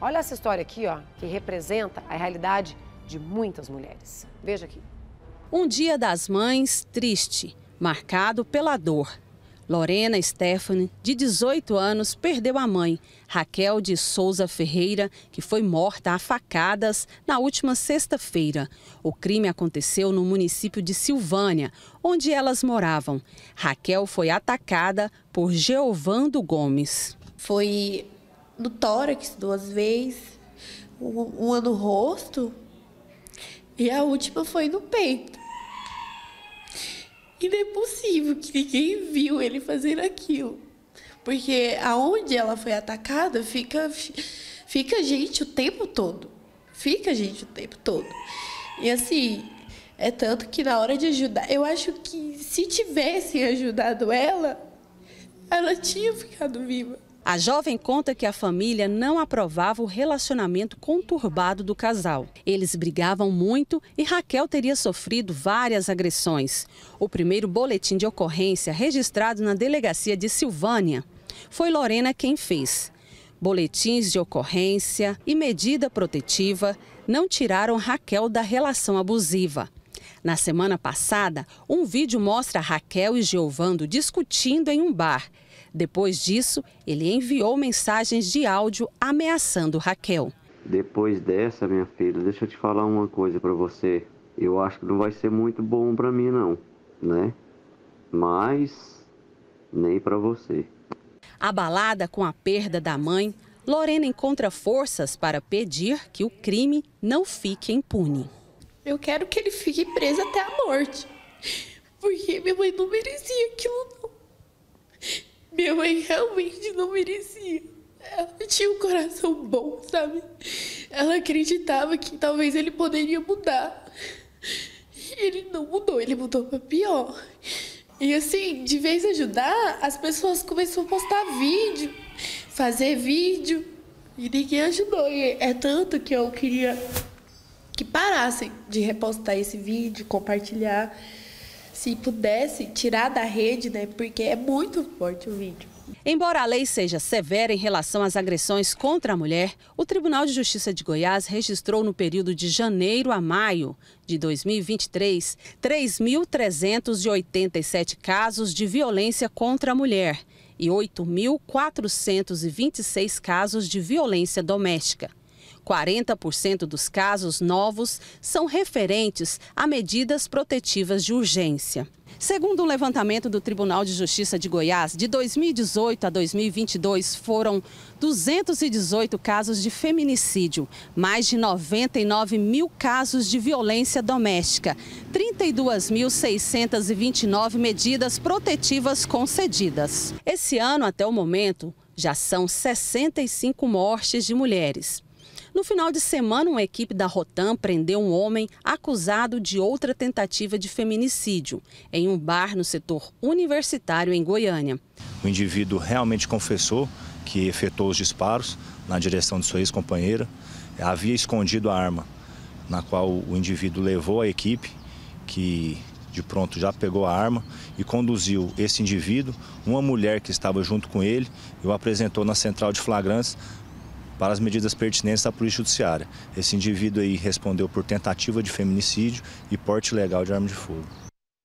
Olha essa história aqui, ó, que representa a realidade de muitas mulheres. Veja aqui. Um dia das mães triste, marcado pela dor. Lorena Stephanie, de 18 anos, perdeu a mãe, Raquel de Souza Ferreira, que foi morta a facadas na última sexta-feira. O crime aconteceu no município de Silvânia, onde elas moravam. Raquel foi atacada por Geovando Gomes. Foi no tórax duas vezes, uma no rosto e a última foi no peito. E não é possível que ninguém viu ele fazer aquilo. Porque aonde ela foi atacada, fica, fica gente o tempo todo. Fica gente o tempo todo. E assim, é tanto que na hora de ajudar, eu acho que se tivessem ajudado ela, ela tinha ficado viva. A jovem conta que a família não aprovava o relacionamento conturbado do casal. Eles brigavam muito e Raquel teria sofrido várias agressões. O primeiro boletim de ocorrência registrado na delegacia de Silvânia foi Lorena quem fez. Boletins de ocorrência e medida protetiva não tiraram Raquel da relação abusiva. Na semana passada, um vídeo mostra Raquel e Giovando discutindo em um bar depois disso, ele enviou mensagens de áudio ameaçando Raquel. Depois dessa, minha filha, deixa eu te falar uma coisa para você. Eu acho que não vai ser muito bom para mim não, né? Mas nem para você. Abalada com a perda da mãe, Lorena encontra forças para pedir que o crime não fique impune. Eu quero que ele fique preso até a morte. Porque minha mãe não merecia aquilo, não. Minha mãe realmente não merecia. Ela tinha um coração bom, sabe? Ela acreditava que talvez ele poderia mudar. ele não mudou, ele mudou pra pior. E assim, de vez em ajudar, as pessoas começaram a postar vídeo, fazer vídeo. E ninguém ajudou. E é tanto que eu queria que parassem de repostar esse vídeo, compartilhar se pudesse tirar da rede, né? Porque é muito forte o vídeo. Embora a lei seja severa em relação às agressões contra a mulher, o Tribunal de Justiça de Goiás registrou no período de janeiro a maio de 2023 3.387 casos de violência contra a mulher e 8.426 casos de violência doméstica. 40% dos casos novos são referentes a medidas protetivas de urgência. Segundo o um levantamento do Tribunal de Justiça de Goiás, de 2018 a 2022 foram 218 casos de feminicídio, mais de 99 mil casos de violência doméstica, 32.629 medidas protetivas concedidas. Esse ano, até o momento, já são 65 mortes de mulheres. No final de semana, uma equipe da Rotan prendeu um homem acusado de outra tentativa de feminicídio em um bar no setor universitário em Goiânia. O indivíduo realmente confessou que efetuou os disparos na direção de sua ex-companheira. Havia escondido a arma, na qual o indivíduo levou a equipe, que de pronto já pegou a arma e conduziu esse indivíduo, uma mulher que estava junto com ele, e o apresentou na central de flagrantes para as medidas pertinentes da Polícia Judiciária. Esse indivíduo aí respondeu por tentativa de feminicídio e porte ilegal de arma de fogo.